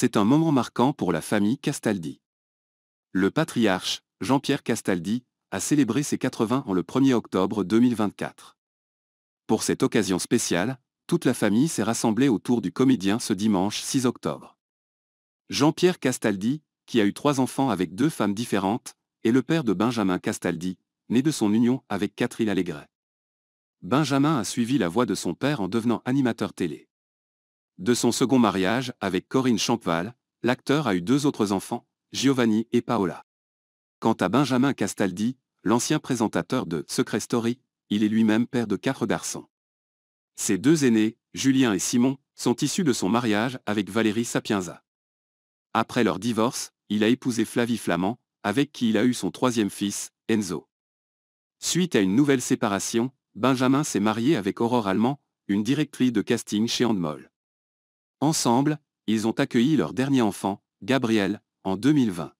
C'est un moment marquant pour la famille Castaldi. Le patriarche, Jean-Pierre Castaldi, a célébré ses 80 ans le 1er octobre 2024. Pour cette occasion spéciale, toute la famille s'est rassemblée autour du comédien ce dimanche 6 octobre. Jean-Pierre Castaldi, qui a eu trois enfants avec deux femmes différentes, est le père de Benjamin Castaldi, né de son union avec Catherine Allégret. Benjamin a suivi la voie de son père en devenant animateur télé. De son second mariage avec Corinne Champval, l'acteur a eu deux autres enfants, Giovanni et Paola. Quant à Benjamin Castaldi, l'ancien présentateur de Secret Story, il est lui-même père de quatre garçons. Ses deux aînés, Julien et Simon, sont issus de son mariage avec Valérie Sapienza. Après leur divorce, il a épousé Flavie Flamand, avec qui il a eu son troisième fils, Enzo. Suite à une nouvelle séparation, Benjamin s'est marié avec Aurore Allemand, une directrice de casting chez Andmol. Ensemble, ils ont accueilli leur dernier enfant, Gabriel, en 2020.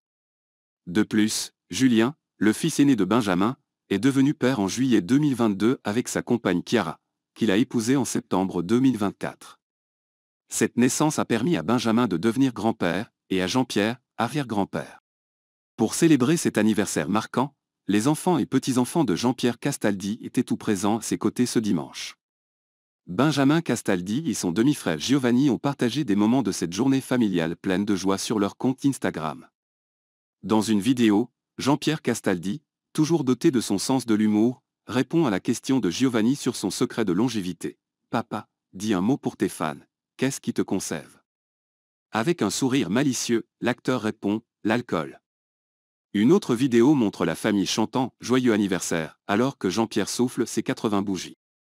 De plus, Julien, le fils aîné de Benjamin, est devenu père en juillet 2022 avec sa compagne Chiara, qu'il a épousée en septembre 2024. Cette naissance a permis à Benjamin de devenir grand-père et à Jean-Pierre, arrière-grand-père. Pour célébrer cet anniversaire marquant, les enfants et petits-enfants de Jean-Pierre Castaldi étaient tout présents à ses côtés ce dimanche. Benjamin Castaldi et son demi-frère Giovanni ont partagé des moments de cette journée familiale pleine de joie sur leur compte Instagram. Dans une vidéo, Jean-Pierre Castaldi, toujours doté de son sens de l'humour, répond à la question de Giovanni sur son secret de longévité. Papa, dis un mot pour tes fans, qu'est-ce qui te conserve Avec un sourire malicieux, l'acteur répond, l'alcool. Une autre vidéo montre la famille chantant Joyeux anniversaire, alors que Jean-Pierre souffle ses 80 bougies.